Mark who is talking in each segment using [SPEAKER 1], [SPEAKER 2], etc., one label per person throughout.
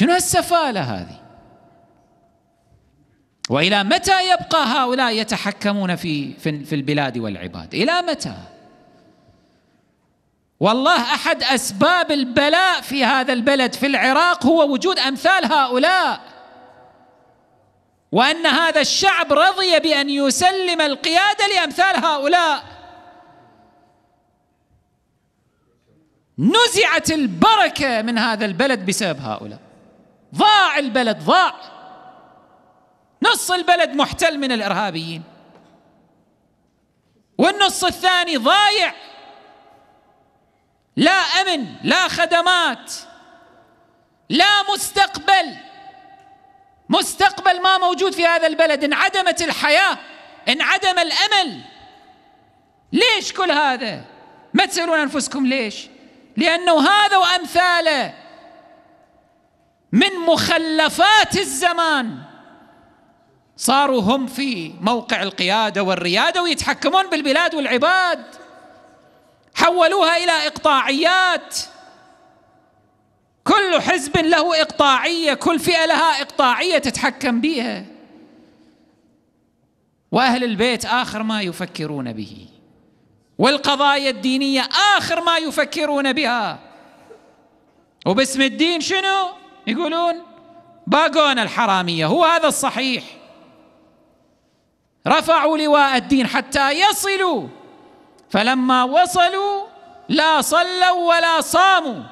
[SPEAKER 1] شنو هالسفالة هذه وإلى متى يبقى هؤلاء يتحكمون في, في, في البلاد والعباد إلى متى والله أحد أسباب البلاء في هذا البلد في العراق هو وجود أمثال هؤلاء وأن هذا الشعب رضي بأن يسلم القيادة لأمثال هؤلاء نزعت البركة من هذا البلد بسبب هؤلاء ضاع البلد ضاع نص البلد محتل من الارهابيين والنص الثاني ضايع لا امن لا خدمات لا مستقبل مستقبل ما موجود في هذا البلد انعدمت الحياه انعدم الامل ليش كل هذا ما تسالون انفسكم ليش لانه هذا وامثاله من مخلفات الزمان صاروا هم في موقع القياده والرياده ويتحكمون بالبلاد والعباد حولوها الى اقطاعيات كل حزب له اقطاعيه كل فئه لها اقطاعيه تتحكم بها واهل البيت اخر ما يفكرون به والقضايا الدينيه اخر ما يفكرون بها وباسم الدين شنو يقولون باقون الحراميه هو هذا الصحيح رفعوا لواء الدين حتى يصلوا فلما وصلوا لا صلوا ولا صاموا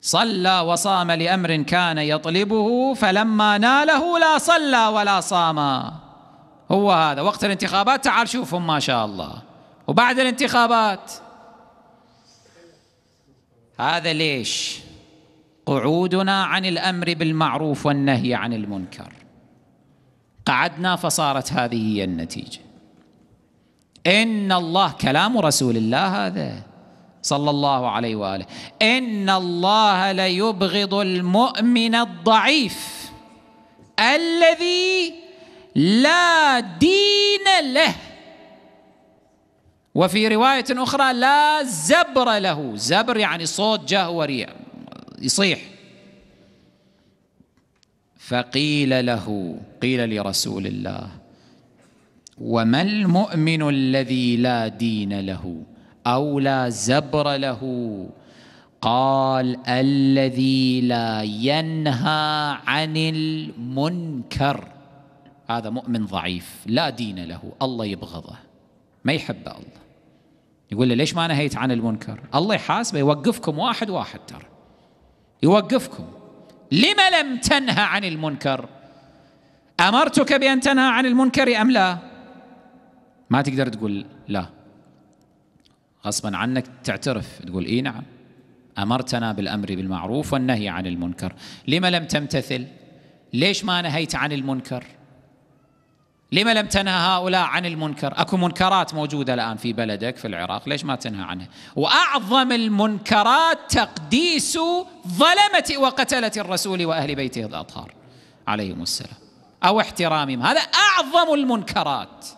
[SPEAKER 1] صلى وصام لامر كان يطلبه فلما ناله لا صلى ولا صام هو هذا وقت الانتخابات تعال شوفهم ما شاء الله وبعد الانتخابات هذا ليش قعودنا عن الامر بالمعروف والنهي عن المنكر قعدنا فصارت هذه هي النتيجه ان الله كلام رسول الله هذا صلى الله عليه واله ان الله ليبغض المؤمن الضعيف الذي لا دين له وفي رواية أخرى لا زبر له زبر يعني صوت جهوري يصيح فقيل له قيل لرسول الله وما المؤمن الذي لا دين له أو لا زبر له قال الذي لا ينهى عن المنكر هذا مؤمن ضعيف لا دين له الله يبغضه ما يحب الله يقول له ليش ما نهيت عن المنكر الله يحاسبه يوقفكم واحد واحد ترى يوقفكم لما لم تنهى عن المنكر امرتك بان تنهى عن المنكر ام لا ما تقدر تقول لا غصبا عنك تعترف تقول اي نعم امرتنا بالامر بالمعروف والنهي عن المنكر لما لم تمتثل ليش ما نهيت عن المنكر لما لم تنهى هؤلاء عن المنكر اكو منكرات موجوده الان في بلدك في العراق ليش ما تنهى عنها واعظم المنكرات تقديس ظلمه وقتله الرسول واهل بيته الاطهار عليهم السلام او احترامهم هذا اعظم المنكرات